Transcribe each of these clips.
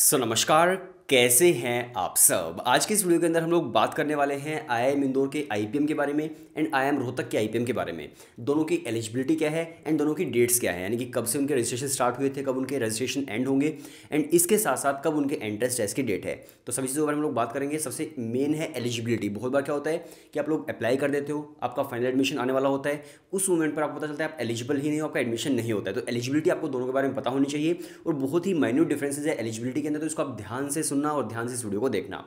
सो नमस्कार कैसे हैं आप सब आज के इस वीडियो के अंदर हम लोग बात करने वाले हैं आई एम इंदौर के आईपीएम के बारे में एंड आई एम रोहतक के आईपीएम के बारे में दोनों की एलिजिबिलिटी क्या है एंड दोनों की डेट्स क्या है यानी कि कब से उनके रजिस्ट्रेशन स्टार्ट हुए थे कब उनके रजिस्ट्रेशन एंड होंगे एंड इसके साथ साथ कब उनके एंट्रेंस टेस्ट की डेट है तो सभी चीज़ों के बारे में हम लोग बात करेंगे सबसे मेन है एलिजिबिलिटी बहुत बार क्या होता है कि आप लोग अप्लाई कर देते हो आपका फाइनल एडमिशन आने वाला होता है उस मोमेंट पर आपको पता चलता है आप एलिजिबल ही नहीं हो आपका एडमिशन नहीं होता है तो एलिजिबिलिटी आपको दोनों के बारे में पता होनी चाहिए और बहुत ही माइन्यूट डिफ्रेंसेज है एलिजिबिलिटी के अंदर तो इसको आप ध्यान से सुन सुनना और ध्यान से इस वीडियो को देखना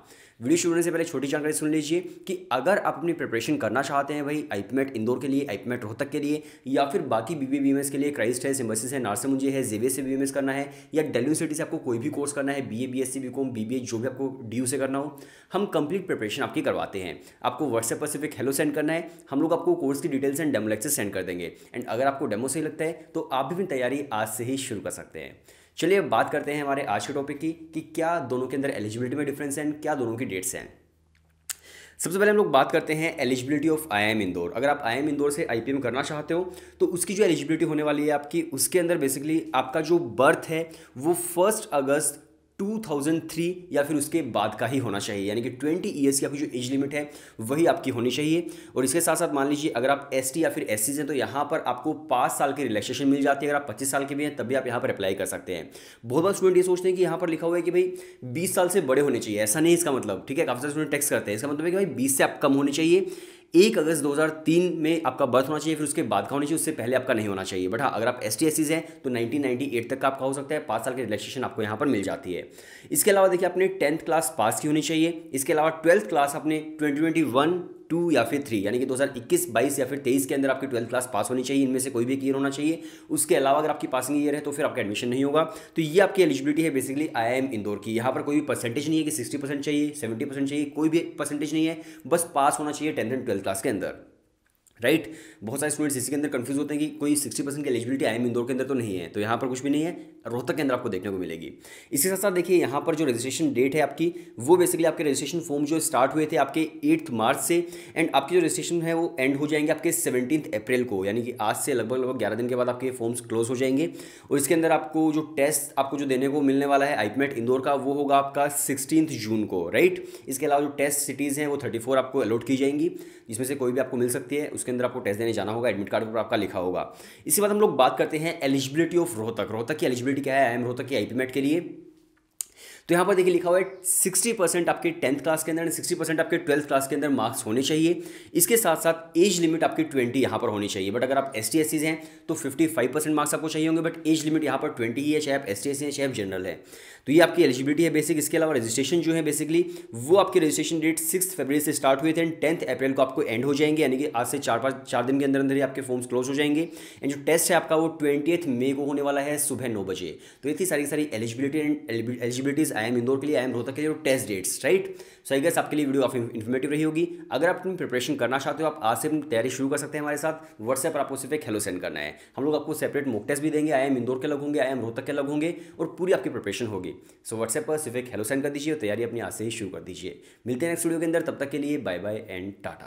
वीडियो शुरू होने से पहले छोटी जानकारी सुन लीजिए कि अगर आप अपनी प्रिपरेशन करना चाहते हैं भाई आईपीमेट इंदौर के लिए आईपीमेट रोहतक के लिए या फिर बाकी बीबी बीएमएस के लिए क्राइस्ट है सिम्बसिस है नारसमुंजी है जेवे से बीएमएस करना है या डेल्यू यूनिवर्सिटी से आपको कोई भी कोर्स करना है बीए बीएससी बी बीबीए जो भी आपको डी से करना हो हम कंप्लीट प्रिपरेशन आपकी करवाते हैं आपको व्हाट्सएप पर सिर्फ हेलो सेंड करना है हम लोग आपको कोर्स की details and demo lecture send कर देंगे एंड अगर आपको डेमो सही लगता है तो आप भी अपनी तैयारी आज से ही शुरू कर सकते हैं चलिए अब बात करते हैं हमारे आज के टॉपिक की कि क्या दोनों के अंदर एलिजिबिलिटी में डिफरेंस है क्या दोनों की डेट्स हैं सबसे पहले हम लोग बात करते हैं eligibility of I M Indore अगर आप आई एम इंदौर से आई करना चाहते हो तो उसकी जो एलिजिबिलिटी होने वाली है आपकी उसके अंदर बेसिकली आपका जो बर्थ है वो फर्स्ट अगस्त 2003 या फिर उसके बाद का ही होना चाहिए यानी कि 20 ईयर्स की आपकी जो एज लिमिट है वही आपकी होनी चाहिए और इसके साथ साथ मान लीजिए अगर आप एस या फिर एस हैं तो यहाँ पर आपको पाँच साल की रिलैक्सेशन मिल जाती है अगर आप पच्चीस साल के भी हैं तब भी आप यहाँ पर अप्लाई कर सकते हैं बहुत बार स्टूडेंट ये सोचते हैं कि यहाँ पर लिखा हुआ है कि भाई बीस साल से बड़े होने चाहिए ऐसा नहीं इसका मतलब ठीक है काफ़ी सारे स्टूडेंट टैक्स करते हैं इसका मतलब है कि भाई बीस से आप कम होने चाहिए एक अगस्त 2003 में आपका बर्थ होना चाहिए फिर उसके बाद का होना चाहिए उससे पहले आपका नहीं होना चाहिए बट हाँ अगर आप एस टी हैं तो 1998 तक का आपका हो सकता है पाँच साल की रिलेक्सेशन आपको यहाँ पर मिल जाती है इसके अलावा देखिए आपने टेंथ क्लास पास की होनी चाहिए इसके अलावा ट्वेल्थ क्लास आपने ट्वेंटी टू या फिर थ्री यानी कि 2021, 22 या फिर 23 के अंदर आपकी ट्वेल्थ क्लास पास होनी चाहिए इनमें से कोई भी ईयर होना चाहिए उसके अलावा अगर आपकी पासिंग ईयर है तो फिर आपका एडमिशन नहीं होगा तो ये आपकी एलिजिबिलिटी है बेसिकली आई इंदौर की यहाँ पर कोई भी परसेंटेज नहीं है कि सिक्सटी चाहिए सेवेंटी चाहिए कोई भी परसेंटेज नहीं है बस पास होना चाहिए टेंथ एंड ट्वेल्थ क्लास के अंदर राइट right? बहुत सारे स्टूडेंट्स इसी के अंदर कंफ्यूज होते हैं कि कोई सिक्सटी परसेंट की एलिजिबिलिटी आई एम इंदौर के अंदर तो नहीं है तो यहाँ पर कुछ भी नहीं है रोहतक के अंदर आपको देखने को मिलेगी इसी साथ साथ देखिए यहाँ पर जो रजिस्ट्रेशन डेट है आपकी वो बेसिकली आपके रजिस्ट्रेशन फॉर्म जो स्टार्ट हुए थे आपके एट्थ मार्च से एंड आपकी जो रजिस्ट्रेशन है वो एंड हो जाएंगे आपके सेवनटीन्थ अप्रैल को यानी कि आज से लगभग लगभग ग्यारह दिन के बाद आपके फॉर्म्स क्लोज हो जाएंगे और इसके अंदर आपको जो टेस्ट आपको जो देने को मिलने वाला है आईपमेट इंदौर e का वो होगा आपका सिक्सटीन जून को राइट इसके अलावा जो टेस्ट सिटीज़ हैं वो थर्टी आपको अलॉट की जाएंगी जिसमें से कोई भी आपको मिल सकती है उसके अंदर आपको टेस्ट देने जाना होगा एडमिट कार्ड पर आपका लिखा होगा इसके बाद हम लोग बात करते हैं एलिजिबिलिटी ऑफ रोहतक रोहतक की एलिजिबिलिटी क्या है आई एम रोहतक की आई के लिए तो यहाँ पर देखिए लिखा हुआ है सिक्सटी परसेंट आपके टेंथ क्लास के अंदर सिक्सटी परसेंट आपके ट्वेल्थ क्लास के अंदर मार्क्स होने चाहिए इसके साथ साथ एज लिमिट आपकी ट्वेंटी यहाँ पर होनी चाहिए बट अगर आप एस टी एस हैं तो फिफ्टी फाइव परसेंट मार्क्स आपको चाहिए होंगे बट एज लिमिट यहाँ पर ट्वेंटी ही है चाहे आप एस टी एस हैं चाहे आप जनरल है तो ये आपकी एलिजिबिलिटी है बेसिक इसके अलावा रजिस्ट्रेशन जो है बेसिकली वो आपकी रजिस्ट्रेशन डेट सिक्स फरवरी से स्टार्ट हुए थे एंड टेंथ अप्रैल को आपको एंड हो जाएंगे यानी कि आज से चार पाँच चार दिन के अंदर अंदर ही आपके फॉर्म्स क्लोज हो जाएंगे एंड जो टेस्ट है आपका वो ट्वेंटी मई को होने वाला है सुबह नौ बजे तो ये सारी सारी eligibility and eligibilities I M Indore के लिए आई एम रोहतक के लिए test dates right so I guess आपके लिए वीडियो काफ़ी इन्फॉर्मेटिव रही होगी अगर आप अपनी प्रिपरेशन करना चाहते हो आप आज से अपनी तैयारी शुरू कर सकते हैं हमारे साथ व्हाट्सएप पर आपको सिर्फ एक हेलो सेंड करना है हम लोग आपको सेपरेट मोक टेस्ट भी देंगे आई एम इंदौर के लोग होंगे आई एम रोहतक के लोग होंगे और पूरी आपकी प्रिपरेशन होगी सो व्हाट्सएप पर सिर्फ एक हेलो सेंड कर दीजिए और तैयारी अपनी आज से ही शुरू कर दीजिए मिलते हैं नेक्स्ट वीडियो के अंदर तब तक के लिए बाय बाय एंड टाटा